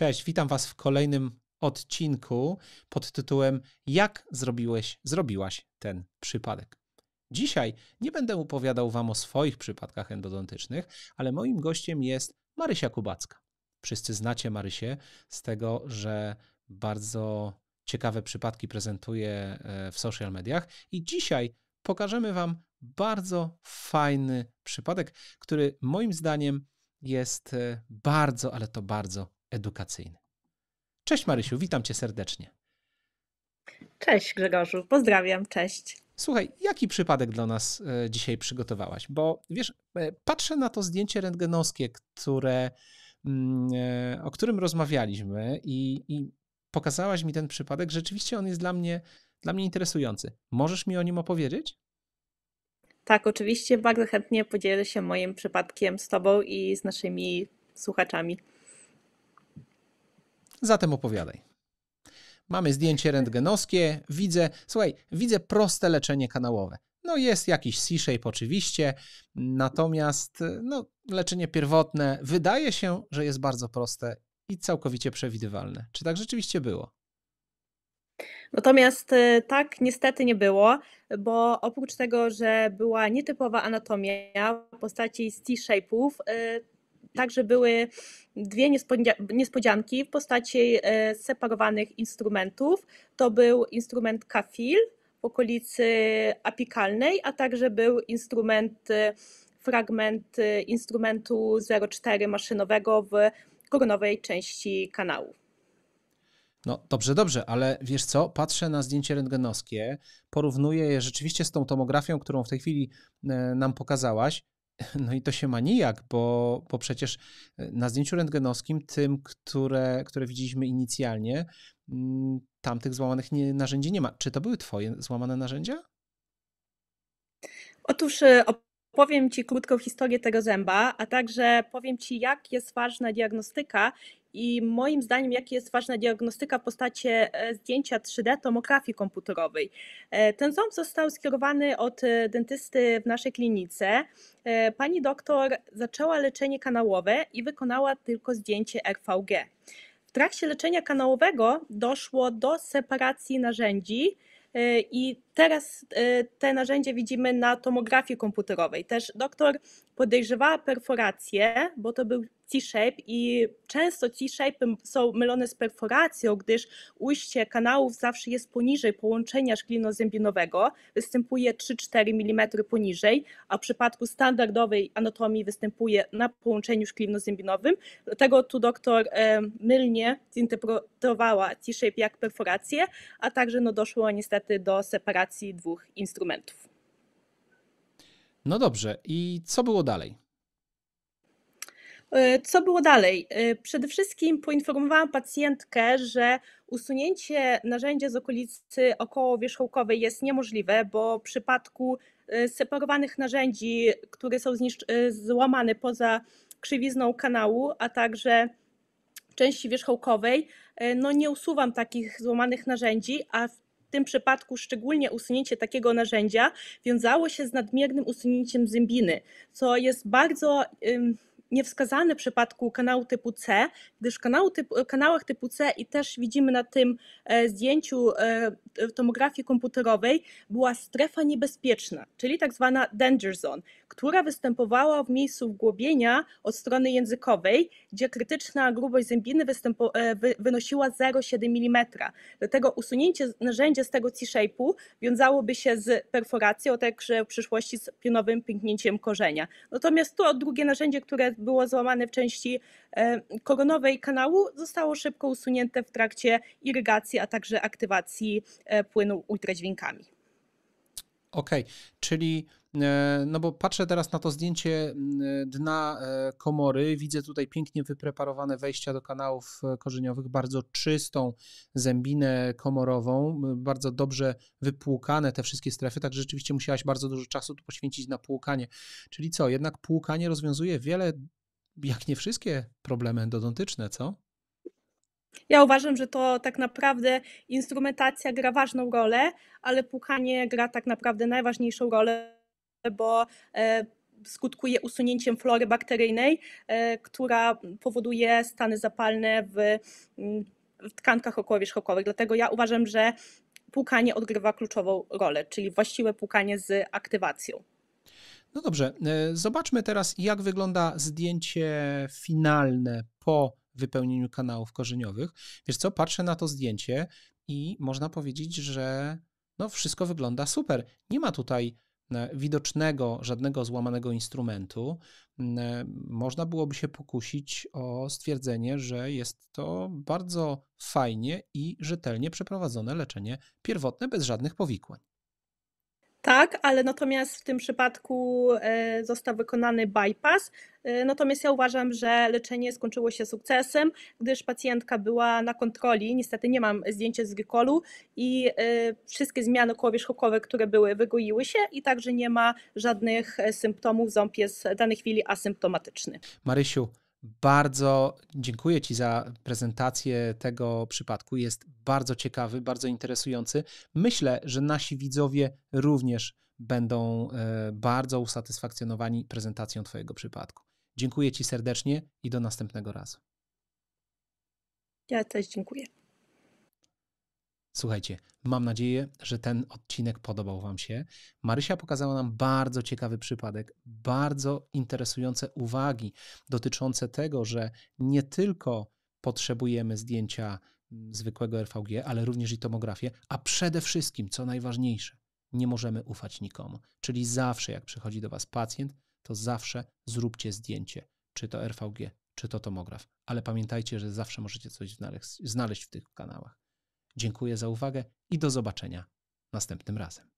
Cześć, witam Was w kolejnym odcinku pod tytułem Jak zrobiłeś, zrobiłaś ten przypadek. Dzisiaj nie będę opowiadał Wam o swoich przypadkach endodontycznych, ale moim gościem jest Marysia Kubacka. Wszyscy znacie Marysię z tego, że bardzo ciekawe przypadki prezentuje e, w social mediach i dzisiaj pokażemy Wam bardzo fajny przypadek, który moim zdaniem jest e, bardzo, ale to bardzo edukacyjny. Cześć Marysiu, witam cię serdecznie. Cześć Grzegorzu, pozdrawiam, cześć. Słuchaj, jaki przypadek dla nas e, dzisiaj przygotowałaś? Bo wiesz, e, patrzę na to zdjęcie rentgenowskie, które, mm, e, o którym rozmawialiśmy i, i pokazałaś mi ten przypadek. Rzeczywiście on jest dla mnie, dla mnie interesujący. Możesz mi o nim opowiedzieć? Tak, oczywiście bardzo chętnie podzielę się moim przypadkiem z Tobą i z naszymi słuchaczami. Zatem opowiadaj. Mamy zdjęcie rentgenowskie, widzę, słuchaj, widzę proste leczenie kanałowe. No jest jakiś C-shape oczywiście, natomiast no, leczenie pierwotne wydaje się, że jest bardzo proste i całkowicie przewidywalne. Czy tak rzeczywiście było? Natomiast e, tak niestety nie było, bo oprócz tego, że była nietypowa anatomia w postaci C-shape'ów, e, Także były dwie niespodzianki w postaci e, separowanych instrumentów. To był instrument kafil w okolicy apikalnej, a także był instrument, e, fragment e, instrumentu 04 maszynowego w koronowej części kanału. No dobrze, dobrze, ale wiesz co? Patrzę na zdjęcie rentgenowskie, porównuję je rzeczywiście z tą tomografią, którą w tej chwili nam pokazałaś. No i to się ma nijak, bo, bo przecież e, na zdjęciu rentgenowskim, tym, które, które widzieliśmy inicjalnie, mm, tamtych złamanych nie, narzędzi nie ma. Czy to były Twoje złamane narzędzia? Otóż e, Powiem Ci krótką historię tego zęba, a także powiem Ci, jak jest ważna diagnostyka i moim zdaniem, jak jest ważna diagnostyka w postaci e, zdjęcia 3D tomografii komputerowej. E, ten ząb został skierowany od e, dentysty w naszej klinice. Pani doktor zaczęła leczenie kanałowe i wykonała tylko zdjęcie RVG. W trakcie leczenia kanałowego doszło do separacji narzędzi i Teraz e, te narzędzia widzimy na tomografii komputerowej. Też doktor podejrzewała perforację, bo to był T-shape i często T-shape są mylone z perforacją, gdyż ujście kanałów zawsze jest poniżej połączenia szklino-zębinowego, występuje 3-4 mm poniżej, a w przypadku standardowej anatomii występuje na połączeniu szklino-zębinowym. Dlatego tu doktor e, mylnie zinterpretowała T-shape jak perforację, a także no, doszło niestety do separacji kombinacji dwóch instrumentów. No dobrze, i co było dalej? E, co było dalej? E, przede wszystkim poinformowałam pacjentkę, że usunięcie narzędzia z okolicy około wierzchołkowej jest niemożliwe, bo w przypadku e, separowanych narzędzi, które są złamane poza krzywizną kanału, a także części wierzchołkowej, no nie usuwam takich złamanych narzędzi, a w w tym przypadku szczególnie usunięcie takiego narzędzia wiązało się z nadmiernym usunięciem zębiny, co jest bardzo niewskazany w przypadku kanału typu C, gdyż kanał typu, kanałach typu C i też widzimy na tym e, zdjęciu e, tomografii komputerowej była strefa niebezpieczna, czyli tak zwana danger zone, która występowała w miejscu wgłobienia od strony językowej, gdzie krytyczna grubość zębiny e, wy wynosiła 0,7 mm. Dlatego usunięcie narzędzia z tego C-shape'u wiązałoby się z perforacją, także w przyszłości z pionowym pęknięciem korzenia. Natomiast to drugie narzędzie, które było złamane w części e, koronowej kanału, zostało szybko usunięte w trakcie irygacji, a także aktywacji e, płynu ultradźwiękami. Okej, okay. czyli e, no bo patrzę teraz na to zdjęcie mm, e, dna e, komory. Widzę tutaj pięknie wypreparowane wejścia do kanałów korzeniowych, bardzo czystą zębinę komorową, bardzo dobrze wypłukane te wszystkie strefy. Tak rzeczywiście musiałaś bardzo dużo czasu tu poświęcić na płukanie. Czyli co, jednak płukanie rozwiązuje wiele, jak nie wszystkie problemy endodontyczne, co? Ja uważam, że to tak naprawdę instrumentacja gra ważną rolę, ale płukanie gra tak naprawdę najważniejszą rolę, bo e, skutkuje usunięciem flory bakteryjnej, e, która powoduje stany zapalne w, mm, w tkankach okołowierzchołkowych. Dlatego ja uważam, że płukanie odgrywa kluczową rolę, czyli właściwe płukanie z aktywacją. No dobrze, e, zobaczmy teraz, jak wygląda zdjęcie finalne po wypełnieniu kanałów korzeniowych. Wiesz co, patrzę na to zdjęcie i można powiedzieć, że no wszystko wygląda super. Nie ma tutaj e, widocznego, żadnego złamanego instrumentu, mm, e, można byłoby się pokusić o stwierdzenie, że jest to bardzo fajnie i rzetelnie przeprowadzone leczenie pierwotne bez żadnych powikłań. Tak, ale natomiast w tym przypadku e, został wykonany bypass. E, natomiast ja uważam, że leczenie skończyło się sukcesem, gdyż pacjentka była na kontroli. Niestety nie mam zdjęcia z glikolu i e, wszystkie zmiany kołowierzchołkowe, które były, wygoiły się i także nie ma żadnych symptomów. Ząb jest w danej chwili asymptomatyczny. Marysiu, bardzo dziękuję Ci za prezentację tego przypadku. Jest bardzo ciekawy, bardzo interesujący. Myślę, że nasi widzowie również będą e, bardzo usatysfakcjonowani prezentacją Twojego przypadku. Dziękuję Ci serdecznie i do następnego razu. Ja też dziękuję. Słuchajcie, mam nadzieję, że ten odcinek podobał Wam się. Marysia pokazała nam bardzo ciekawy przypadek, bardzo interesujące uwagi dotyczące tego, że nie tylko potrzebujemy zdjęcia mm, zwykłego RVG, ale również i tomografię, a przede wszystkim, co najważniejsze, nie możemy ufać nikomu. Czyli zawsze, jak przychodzi do Was pacjent, to zawsze zróbcie zdjęcie, czy to RVG, czy to tomograf. Ale pamiętajcie, że zawsze możecie coś znaleźć, znaleźć w tych kanałach. Dziękuję za uwagę i do zobaczenia następnym razem.